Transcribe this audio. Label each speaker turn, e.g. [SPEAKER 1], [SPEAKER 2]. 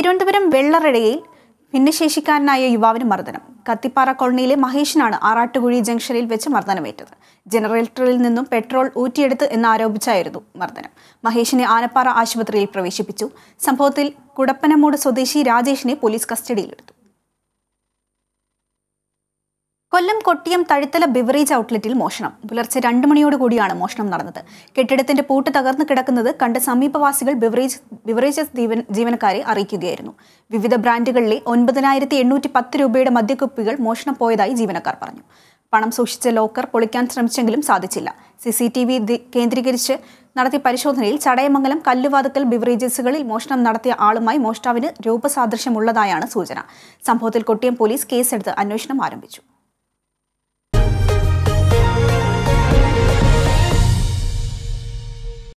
[SPEAKER 1] തിരുവനന്തപുരം വെള്ളറടയിൽ ഭിന്നശേഷിക്കാരനായ യുവാവിന് മർദ്ദനം കത്തിപ്പാറ കോളനിയിലെ മഹേഷിനാണ് ആറാട്ടുകുഴി ജംഗ്ഷനിൽ വെച്ച് മർദ്ദനമേറ്റത് ജനറേറ്ററിൽ നിന്നും പെട്രോൾ ഊറ്റിയെടുത്ത് എന്നാരോപിച്ചായിരുന്നു മർദ്ദനം മഹേഷിനെ ആനപ്പാറ ആശുപത്രിയിൽ പ്രവേശിപ്പിച്ചു സംഭവത്തിൽ കുടപ്പനമൂട് സ്വദേശി രാജേഷിനെ പോലീസ് കസ്റ്റഡിയിലെടുത്തു കൊല്ലം കൊട്ടിയം തഴുത്തല ബിവറേജ് ഔട്ട്ലെറ്റിൽ മോഷണം പുലർച്ചെ രണ്ട് മണിയോടുകൂടിയാണ് മോഷണം നടന്നത് കെട്ടിടത്തിന്റെ പൂട്ട് തകർന്നു കിടക്കുന്നത് കണ്ട് സമീപവാസികൾ ബിവറേജ് ബിവറേജസ് ജീവനക്കാരെ അറിയിക്കുകയായിരുന്നു വിവിധ ബ്രാൻഡുകളിലെ ഒൻപതിനായിരത്തി എണ്ണൂറ്റി പത്ത് രൂപയുടെ മദ്യക്കുപ്പികൾ മോഷണം പോയതായി ജീവനക്കാർ പറഞ്ഞു പണം സൂക്ഷിച്ച ലോക്കർ പൊളിക്കാൻ ശ്രമിച്ചെങ്കിലും സാധിച്ചില്ല സി സി ടി വി കേന്ദ്രീകരിച്ച് നടത്തിയ പരിശോധനയിൽ ചടയമംഗലം കല്ലുവാതുക്കൽ ബിവറേജസുകളിൽ മോഷണം നടത്തിയ ആളുമായി മോഷ്ടാവിന് രൂപസാദൃശ്യമുള്ളതായാണ് സൂചന സംഭവത്തിൽ കൊട്ടിയം പോലീസ് കേസെടുത്ത് അന്വേഷണം ആരംഭിച്ചു